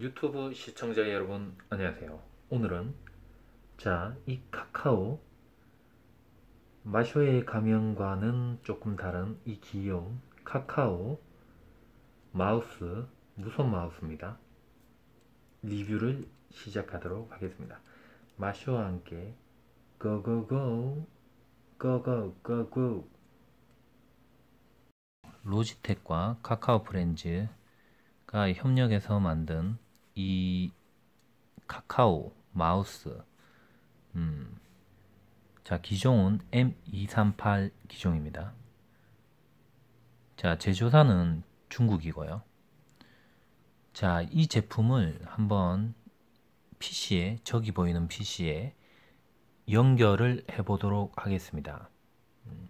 유튜브 시청자 여러분 안녕하세요 오늘은 자 이 카카오 마쇼의 가면과는 조금 다른 이 귀여운 카카오 마우스 무선 마우스입니다 리뷰를 시작하도록 하겠습니다 마쇼와 함께 고고고 고고고고 로지텍과 카카오 프렌즈가 협력해서 만든 이 카카오 마우스 음. 자 기종은 M238 기종입니다. 자 제조사는 중국이고요. 자 이 제품을 한번 PC에 저기 보이는 PC에 연결을 해보도록 하겠습니다. 음,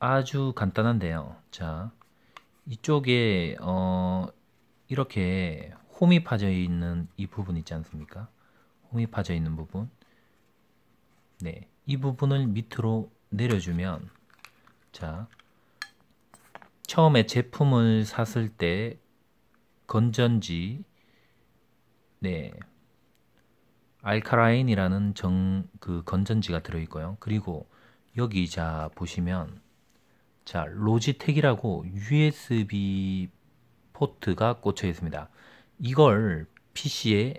아주 간단한데요. 자 이쪽에 어, 이렇게 홈이 파져 있는 이 부분 있지 않습니까? 홈이 파져 있는 부분. 네. 이 부분을 밑으로 내려주면 자 처음에 제품을 샀을 때 건전지 네 알카라인이라는 정 그 건전지가 들어있고요. 그리고 여기 자 보시면 자 로지텍이라고 USB 포트가 꽂혀 있습니다. 이걸 PC에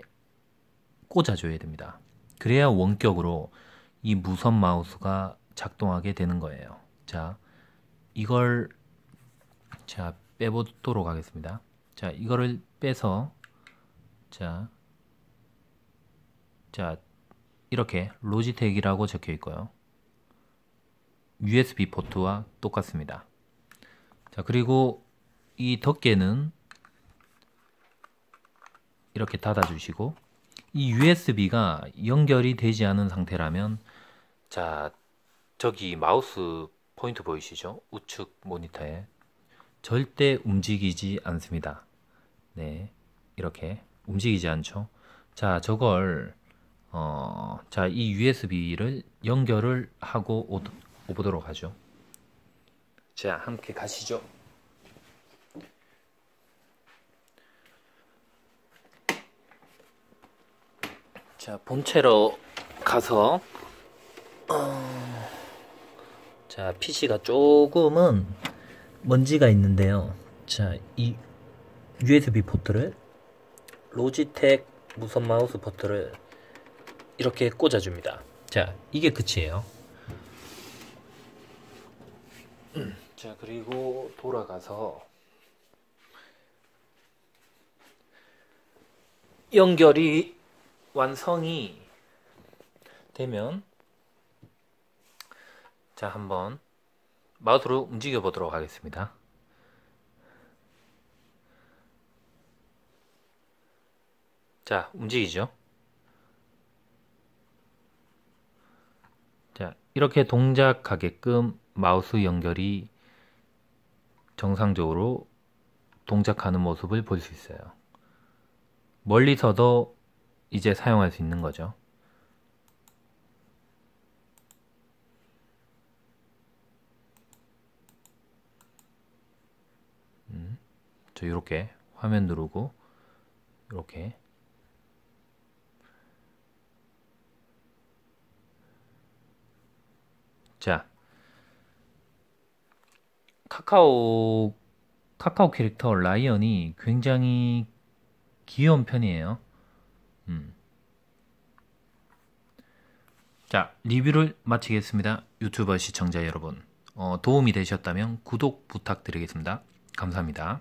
꽂아줘야 됩니다. 그래야 원격으로 이 무선 마우스가 작동하게 되는 거예요. 자, 이걸 자 빼보도록 하겠습니다. 자, 이거를 빼서 자, 자 이렇게 로지텍이라고 적혀 있고요. USB 포트와 똑같습니다. 자, 그리고 이 덮개는 이렇게 닫아주시고 이 USB가 연결이 되지 않은 상태라면 자 저기 마우스 포인트 보이시죠? 우측 모니터에 절대 움직이지 않습니다. 네 이렇게 움직이지 않죠? 자 저걸 어, 자이 USB를 연결을 하고 오, 보도록 하죠. 자 함께 가시죠. 자 본체로 가서 어... 자 PC가 조금은 먼지가 있는데요 자이 USB 포트를 로지텍 무선 마우스 포트를 이렇게 꽂아줍니다 자 이게 끝이에요 자 그리고 돌아가서 연결이 완성이 되면 자 한번 마우스로 움직여 보도록 하겠습니다 자 움직이죠 자 이렇게 동작하게끔 마우스 연결이 정상적으로 동작하는 모습을 볼 수 있어요 멀리서도 이제 사용할 수 있는 거죠. 음, 저 이렇게 화면 누르고 이렇게 자 카카오 카카오 캐릭터 라이언이 굉장히 귀여운 편이에요. 음. 자, 리뷰를 마치겠습니다. 유튜버 시청자 여러분. 어, 도움이 되셨다면 구독 부탁드리겠습니다. 감사합니다.